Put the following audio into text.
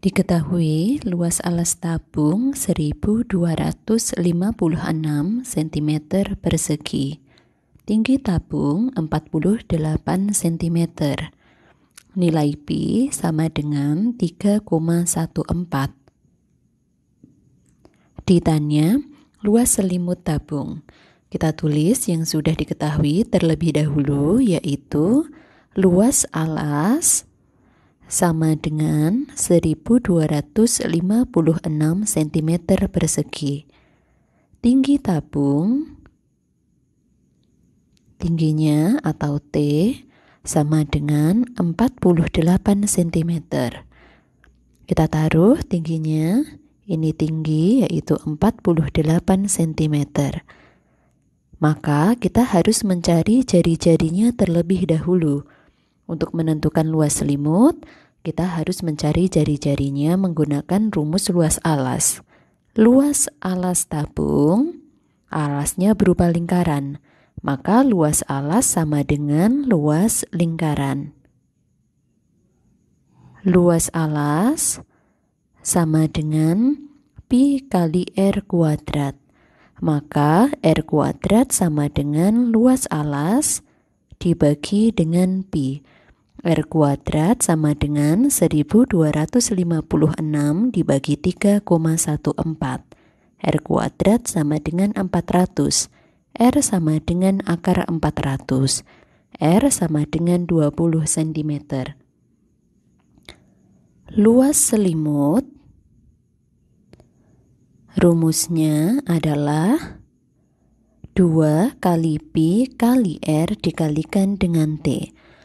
Diketahui luas alas tabung 1256 cm persegi. Tinggi tabung 48 cm. Nilai pi sama dengan 3,14. Ditanya luas selimut tabung. Kita tulis yang sudah diketahui terlebih dahulu yaitu luas alas sama dengan 1256 cm persegi. Tinggi tabung tingginya atau T sama dengan 48 cm. Kita taruh tingginya, ini tinggi yaitu 48 cm. Maka kita harus mencari jari-jarinya terlebih dahulu. Untuk menentukan luas selimut, kita harus mencari jari-jarinya menggunakan rumus luas alas. Luas alas tabung, alasnya berupa lingkaran, maka luas alas sama dengan luas lingkaran. Luas alas sama dengan pi kali r kuadrat. Maka r kuadrat sama dengan luas alas dibagi dengan pi. R kuadrat sama dengan 1256 dibagi 3,14. R kuadrat sama dengan 400. R sama dengan akar 400. R sama dengan 20 cm. Luas selimut rumusnya adalah 2 kali pi kali R dikalikan dengan T.